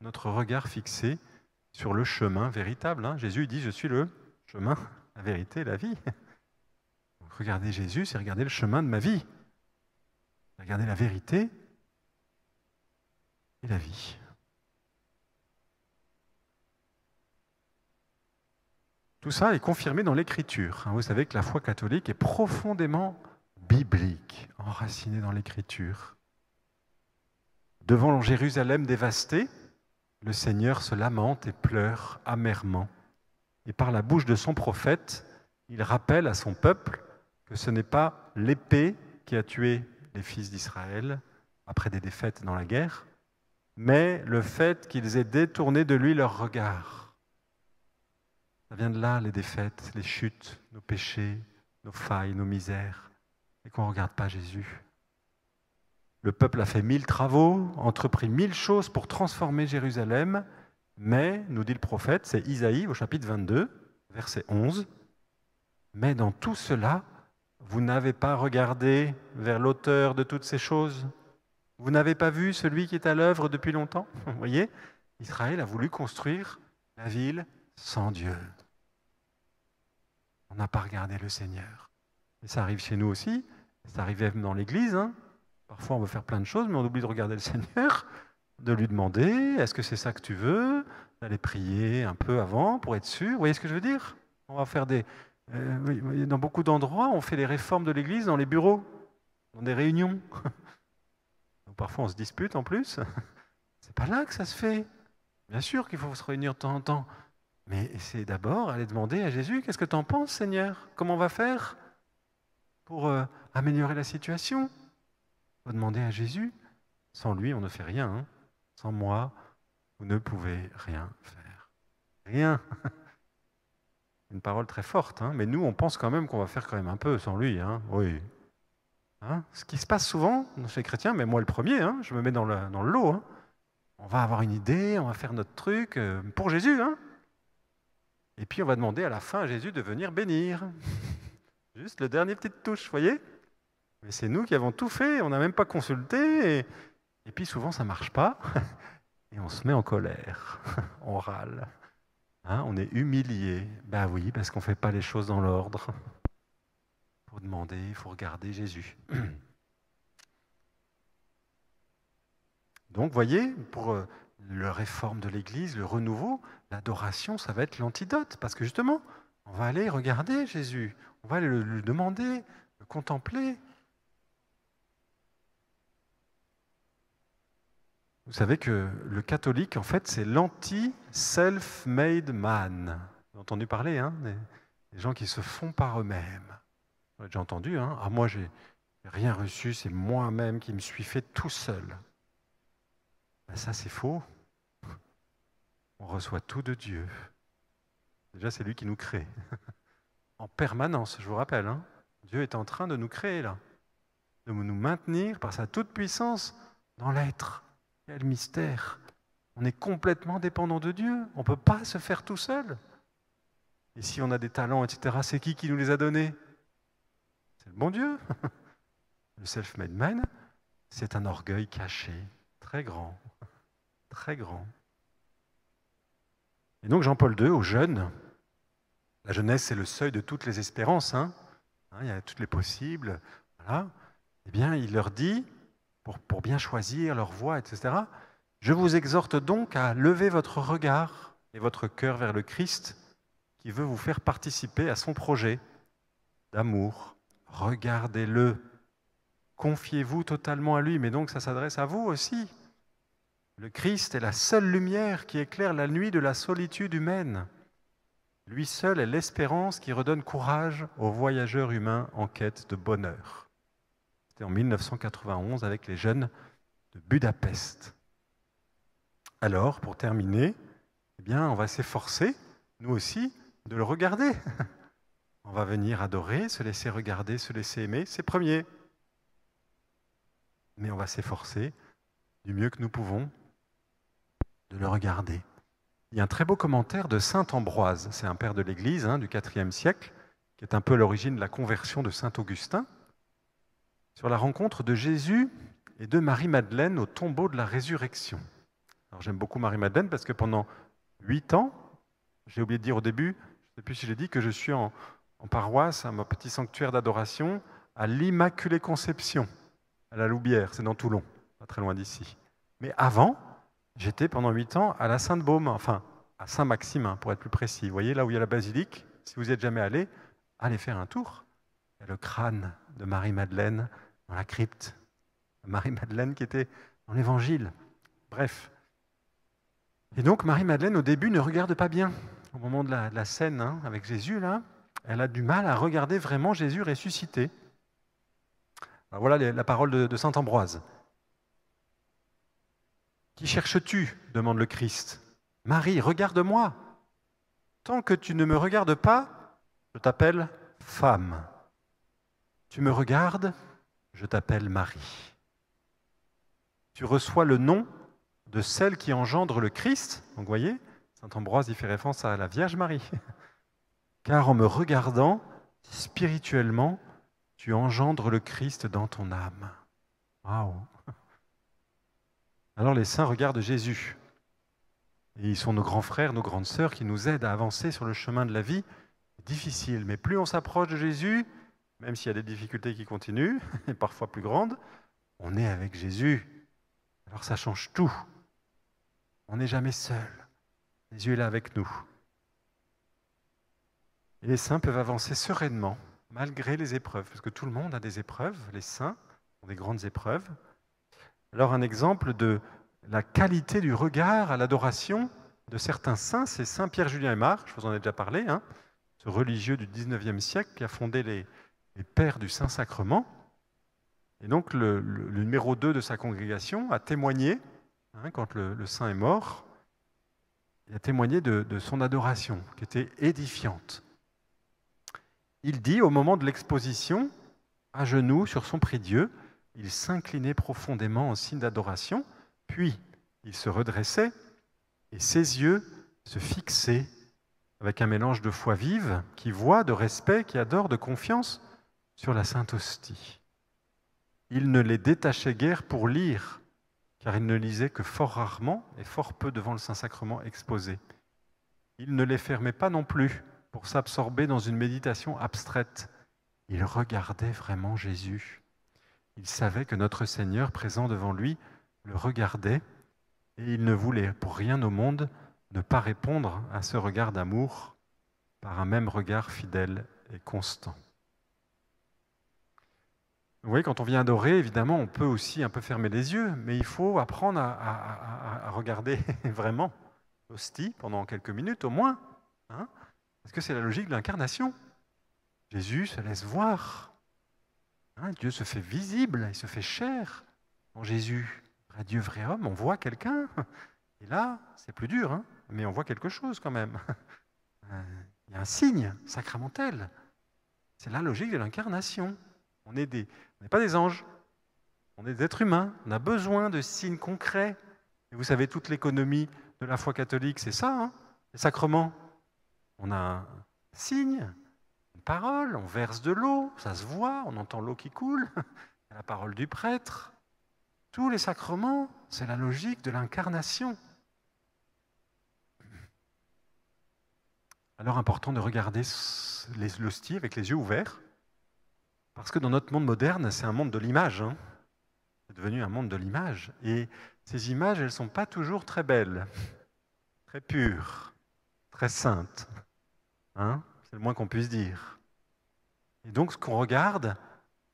notre regard fixé sur le chemin véritable. Hein. Jésus dit, je suis le chemin, la vérité, la vie. Regardez regarder Jésus, c'est regarder le chemin de ma vie. Regardez la vérité et la vie. Tout ça est confirmé dans l'Écriture. Hein. Vous savez que la foi catholique est profondément biblique, enracinée dans l'Écriture. Devant Jérusalem dévastée, le Seigneur se lamente et pleure amèrement et par la bouche de son prophète, il rappelle à son peuple que ce n'est pas l'épée qui a tué les fils d'Israël après des défaites dans la guerre, mais le fait qu'ils aient détourné de lui leur regard. Ça vient de là, les défaites, les chutes, nos péchés, nos failles, nos misères, et qu'on ne regarde pas Jésus. Le peuple a fait mille travaux, entrepris mille choses pour transformer Jérusalem, mais, nous dit le prophète, c'est Isaïe au chapitre 22, verset 11, mais dans tout cela, vous n'avez pas regardé vers l'auteur de toutes ces choses. Vous n'avez pas vu celui qui est à l'œuvre depuis longtemps. Vous voyez, Israël a voulu construire la ville sans Dieu. On n'a pas regardé le Seigneur. Et ça arrive chez nous aussi, ça arrive même dans l'Église. Hein. Parfois on veut faire plein de choses, mais on oublie de regarder le Seigneur de lui demander est-ce que c'est ça que tu veux D'aller prier un peu avant pour être sûr. Vous voyez ce que je veux dire On va faire des. Euh, dans beaucoup d'endroits, on fait les réformes de l'Église dans les bureaux, dans des réunions. parfois, on se dispute en plus. C'est pas là que ça se fait. Bien sûr qu'il faut se réunir de temps en temps. Mais c'est d'abord aller demander à Jésus qu'est-ce que tu en penses, Seigneur Comment on va faire pour euh, améliorer la situation On faut demander à Jésus. Sans lui, on ne fait rien. Hein. Sans moi, vous ne pouvez rien faire. Rien. Une parole très forte, hein, mais nous, on pense quand même qu'on va faire quand même un peu sans lui. Hein oui. Hein Ce qui se passe souvent chez les chrétiens, mais moi le premier, hein, je me mets dans le, lot. Hein. On va avoir une idée, on va faire notre truc euh, pour Jésus. Et puis on va demander à la fin à Jésus de venir bénir. Juste le dernier petite touche, vous voyez Mais c'est nous qui avons tout fait, on n'a même pas consulté, et, et puis souvent, ça ne marche pas, et on se met en colère, on râle, hein, on est humilié. Ben oui, parce qu'on ne fait pas les choses dans l'ordre. Il faut demander, il faut regarder Jésus. Donc, voyez, pour euh, la réforme de l'Église, le renouveau, l'adoration, ça va être l'antidote, parce que justement, on va aller regarder Jésus, on va aller le demander, le contempler, Vous savez que le catholique, en fait, c'est l'anti-self-made man. Vous avez entendu parler, hein, des, gens qui se font par eux-mêmes. Vous avez déjà entendu, hein Ah, moi, j'ai rien reçu, c'est moi-même qui me suis fait tout seul. Ben, ça, c'est faux. On reçoit tout de Dieu. Déjà, c'est lui qui nous crée. en permanence, je vous rappelle. Hein. Dieu est en train de nous créer là, de nous maintenir par sa toute-puissance dans l'être. Quel mystère On est complètement dépendant de Dieu. On ne peut pas se faire tout seul. Et si on a des talents, etc., c'est qui qui nous les a donnés C'est le bon Dieu. Le self-made man, c'est un orgueil caché, très grand, très grand. Et donc Jean-Paul II, aux jeunes, la jeunesse c'est le seuil de toutes les espérances, hein. hein il y a toutes les possibles, voilà. Eh bien, il leur dit, pour, bien choisir leur voie, etc. Je vous exhorte donc à lever votre regard et votre cœur vers le Christ qui veut vous faire participer à son projet d'amour. Regardez-le. Confiez-vous totalement à lui, mais donc ça s'adresse à vous aussi. Le Christ est la seule lumière qui éclaire la nuit de la solitude humaine. Lui seul est l'espérance qui redonne courage aux voyageurs humains en quête de bonheur en 1991 avec les jeunes de Budapest. Alors, pour terminer, eh bien, on va s'efforcer, nous aussi, de le regarder. On va venir adorer, se laisser regarder, se laisser aimer, c'est premier. Mais on va s'efforcer du mieux que nous pouvons de le regarder. Il y a un très beau commentaire de Saint Ambroise, c'est un père de l'Église hein, du IVe siècle, qui est un peu l'origine de la conversion de Saint Augustin sur la rencontre de Jésus et de Marie-Madeleine au tombeau de la résurrection. j'aime beaucoup Marie-Madeleine parce que pendant huit ans, j'ai oublié de dire au début, je ne sais plus si j'ai dit que je suis en, paroisse, à mon petit sanctuaire d'adoration, à l'Immaculée Conception, à la Loubière, c'est dans Toulon, pas très loin d'ici. Mais avant, j'étais pendant huit ans à la Sainte-Baume, enfin à saint maxime hein, pour être plus précis. Vous voyez là où il y a la basilique, si vous n'y êtes jamais allé, allez faire un tour. Il y a le crâne de Marie-Madeleine dans la crypte, Marie-Madeleine qui était dans l'évangile. Bref. Et donc Marie-Madeleine, au début, ne regarde pas bien. Au moment de la, scène hein, avec Jésus, là, elle a du mal à regarder vraiment Jésus ressuscité. Ben voilà la parole de, de saint Ambroise. Qui cherches-tu demande le Christ. Marie, regarde-moi. Tant que tu ne me regardes pas, je t'appelle femme. Tu me regardes, je t'appelle Marie. Tu reçois le nom de celle qui engendre le Christ. Donc, vous voyez, saint Ambroise y fait référence à la Vierge Marie. Car en me regardant, spirituellement, tu engendres le Christ dans ton âme. Waouh! Alors les saints regardent Jésus. Et ils sont nos grands frères, nos grandes sœurs qui nous aident à avancer sur le chemin de la vie. Difficile, mais plus on s'approche de Jésus, même s'il y a des difficultés qui continuent, et parfois plus grandes, on est avec Jésus. Alors ça change tout. On n'est jamais seul. Jésus est là avec nous. Et les saints peuvent avancer sereinement, malgré les épreuves, parce que tout le monde a des épreuves, les saints ont des grandes épreuves. Alors un exemple de la qualité du regard à l'adoration de certains saints, c'est Saint Pierre Julien Aymar, je vous en ai déjà parlé, hein, ce religieux du 19e siècle qui a fondé les, et père du Saint-Sacrement. Et donc le, numéro 2 de sa congrégation a témoigné, hein, quand le, saint est mort, il a témoigné de, de son adoration, qui était édifiante. Il dit au moment de l'exposition, à genoux sur son prie-dieu, il s'inclinait profondément en signe d'adoration, puis il se redressait et ses yeux se fixaient avec un mélange de foi vive qui voit, de respect, qui adore, de confiance sur la Sainte Hostie. Il ne les détachait guère pour lire, car il ne lisait que fort rarement et fort peu devant le Saint-Sacrement exposé. Il ne les fermait pas non plus pour s'absorber dans une méditation abstraite. Il regardait vraiment Jésus. Il savait que notre Seigneur, présent devant lui, le regardait, et il ne voulait pour rien au monde ne pas répondre à ce regard d'amour par un même regard fidèle et constant. Vous voyez, quand on vient adorer, évidemment, on peut aussi un peu fermer les yeux, mais il faut apprendre à, regarder vraiment l'hostie pendant quelques minutes au moins. Hein, parce que c'est la logique de l'incarnation. Jésus se laisse voir. Hein, Dieu se fait visible, il se fait cher En Jésus, vrai Dieu, vrai homme, on voit quelqu'un. Et là, c'est plus dur, hein, mais on voit quelque chose quand même. Euh, il y a un signe sacramentel. C'est la logique de l'incarnation. On n'est pas des anges, on est des êtres humains, on a besoin de signes concrets. Et vous savez, toute l'économie de la foi catholique, c'est ça, hein, les sacrements. On a un signe, une parole, on verse de l'eau, ça se voit, on entend l'eau qui coule, la parole du prêtre. Tous les sacrements, c'est la logique de l'incarnation. Alors important de regarder l'hostie avec les yeux ouverts, parce que dans notre monde moderne, c'est un monde de l'image. Hein. c'est devenu un monde de l'image. Et ces images, elles ne sont pas toujours très belles, très pures, très saintes. Hein. c'est le moins qu'on puisse dire. Et donc, ce qu'on regarde,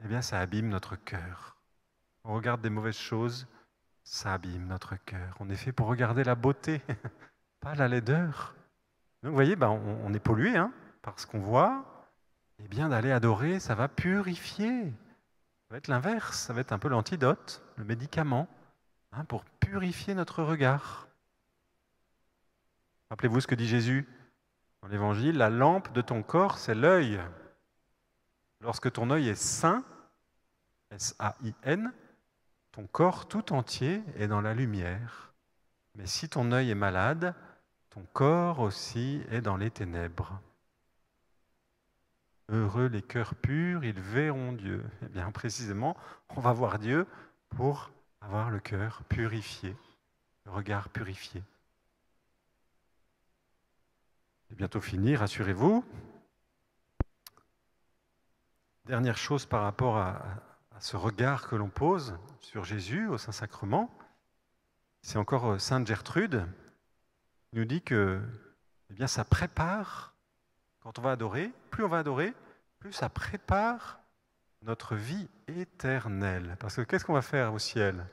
eh bien, ça abîme notre cœur. On regarde des mauvaises choses, ça abîme notre cœur. On est fait pour regarder la beauté, pas la laideur. Donc, vous voyez, ben, on, est pollué hein, par ce qu'on voit, eh bien d'aller adorer, ça va purifier. Ça va être l'inverse, ça va être un peu l'antidote, le médicament, hein, pour purifier notre regard. Rappelez-vous ce que dit Jésus dans l'Évangile, la lampe de ton corps, c'est l'œil. Lorsque ton œil est sain, S-A-I-N, ton corps tout entier est dans la lumière. Mais si ton œil est malade, ton corps aussi est dans les ténèbres. Heureux les cœurs purs, ils verront Dieu. Eh bien, précisément, on va voir Dieu pour avoir le cœur purifié, le regard purifié. C'est bientôt fini, rassurez-vous. Dernière chose par rapport à, ce regard que l'on pose sur Jésus au Saint-Sacrement, c'est encore euh, Sainte Gertrude qui nous dit que eh bien, ça prépare quand on va adorer, plus on va adorer, plus ça prépare notre vie éternelle. Parce que qu'est-ce qu'on va faire au ciel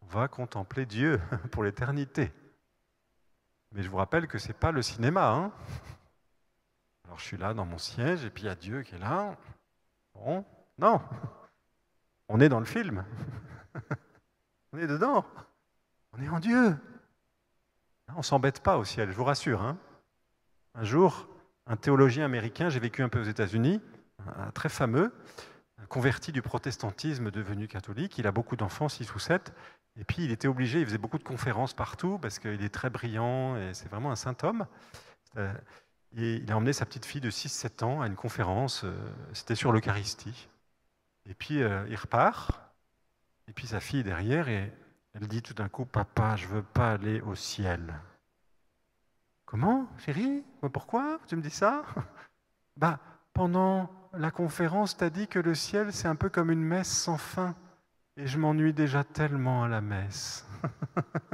On va contempler Dieu pour l'éternité. Mais je vous rappelle que ce n'est pas le cinéma. Hein. Alors je suis là dans mon siège et puis il y a Dieu qui est là. non, on est dans le film. on est dedans. On est en Dieu. On ne s'embête pas au ciel, je vous rassure. Hein. Un jour, un théologien américain, j'ai vécu un peu aux États-Unis, très fameux, converti du protestantisme devenu catholique. Il a beaucoup d'enfants, 6 ou 7. Et puis il était obligé, il faisait beaucoup de conférences partout parce qu'il est très brillant et c'est vraiment un saint homme. Euh, et il a emmené sa petite fille de 6-7 ans à une conférence, euh, c'était sur l'Eucharistie. Et puis euh, il repart, et puis sa fille est derrière, et elle dit tout d'un coup, Papa, je veux pas aller au ciel. Comment, chérie oh, Pourquoi tu me dis ça Bah, pendant la conférence, tu as dit que le ciel, c'est un peu comme une messe sans fin. Et je m'ennuie déjà tellement à la messe.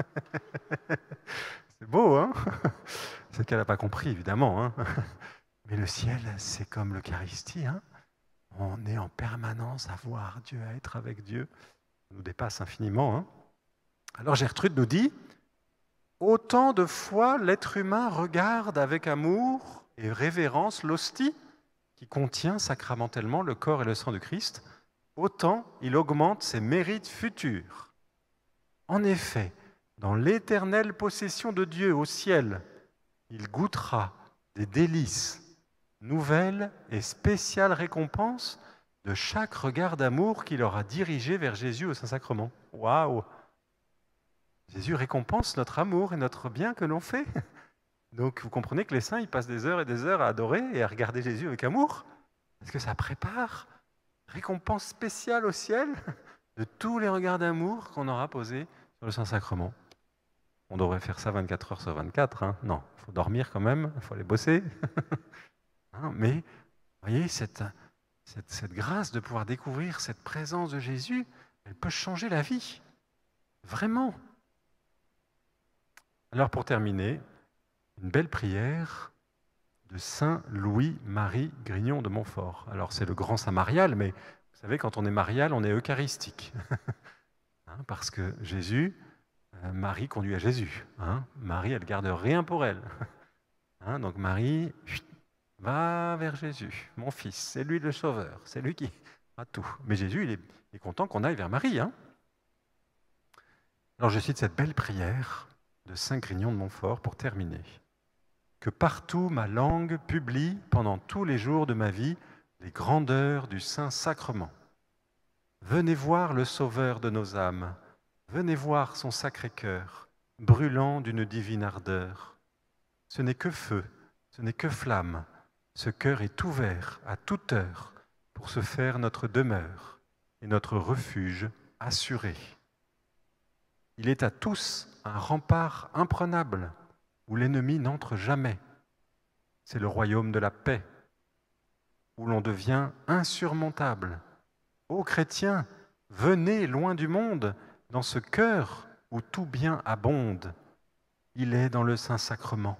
c'est beau, hein C'est qu'elle n'a pas compris, évidemment. Hein Mais le ciel, c'est comme l'Eucharistie. Hein On est en permanence à voir Dieu, à être avec Dieu. Ça nous dépasse infiniment. Hein. Alors Gertrude nous dit, Autant de fois, l'être humain regarde avec amour et révérence l'hostie qui contient sacramentellement le corps et le sang de Christ, autant il augmente ses mérites futurs. En effet, dans l'éternelle possession de Dieu au ciel, il goûtera des délices, nouvelles et spéciales récompenses de chaque regard d'amour qu'il aura dirigé vers Jésus au Saint-Sacrement. Waouh Jésus récompense notre amour et notre bien que l'on fait. Donc vous comprenez que les saints, ils passent des heures et des heures à adorer et à regarder Jésus avec amour. Est-ce que ça prépare récompense spéciale au ciel de tous les regards d'amour qu'on aura posés sur le Saint-Sacrement. On devrait faire ça 24 heures sur 24. Hein. Non, il faut dormir quand même, il faut aller bosser. mais vous voyez, cette grâce de pouvoir découvrir cette présence de Jésus, elle peut changer la vie. Vraiment. Alors pour terminer, une belle prière de Saint Louis-Marie Grignon de Montfort. Alors c'est le grand Saint Marial, mais vous savez, quand on est marial, on est eucharistique. Hein, parce que Jésus, euh, Marie conduit à Jésus. Hein. Marie, elle garde rien pour elle. Hein, donc Marie, va vers Jésus, mon fils, c'est lui le sauveur, c'est lui qui a tout. Mais Jésus, il est content qu'on aille vers Marie. Alors je cite cette belle prière de Saint-Grignon-de-Montfort pour terminer. Que partout ma langue publie pendant tous les jours de ma vie les grandeurs du Saint-Sacrement. Venez voir le Sauveur de nos âmes, venez voir son Sacré-Cœur, brûlant d'une divine ardeur. Ce n'est que feu, ce n'est que flamme, ce cœur est ouvert à toute heure pour se faire notre demeure et notre refuge assuré. Il est à tous un rempart imprenable où l'ennemi n'entre jamais. C'est le royaume de la paix, où l'on devient insurmontable. Ô chrétiens, venez loin du monde, dans ce cœur où tout bien abonde. Il est dans le Saint-Sacrement.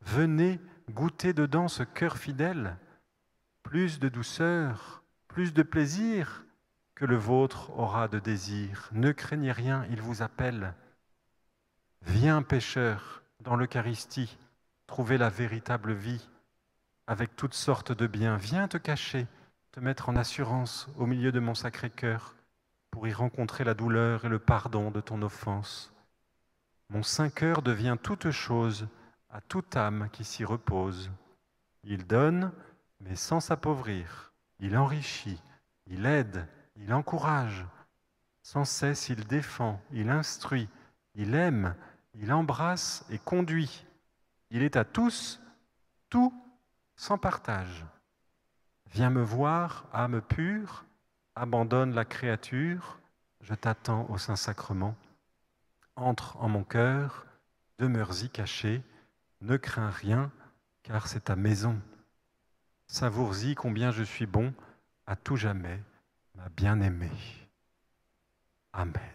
Venez goûter dedans ce cœur fidèle, plus de douceur, plus de plaisir, que le vôtre aura de désir. Ne craignez rien, il vous appelle. Viens, pécheur, dans l'Eucharistie, trouver la véritable vie, avec toutes sortes de biens. Viens te cacher, te mettre en assurance au milieu de mon sacré cœur, pour y rencontrer la douleur et le pardon de ton offense. Mon Saint-Cœur devient toute chose à toute âme qui s'y repose. Il donne, mais sans s'appauvrir. Il enrichit, il aide, il encourage, sans cesse il défend, il instruit, il aime, il embrasse et conduit. Il est à tous, tout sans partage. Viens me voir, âme pure, abandonne la créature, je t'attends au Saint-Sacrement. Entre en mon cœur, demeure-y caché, ne crains rien, car c'est ta maison. Savoure-y combien je suis bon à tout jamais ma bien-aimée. Amen.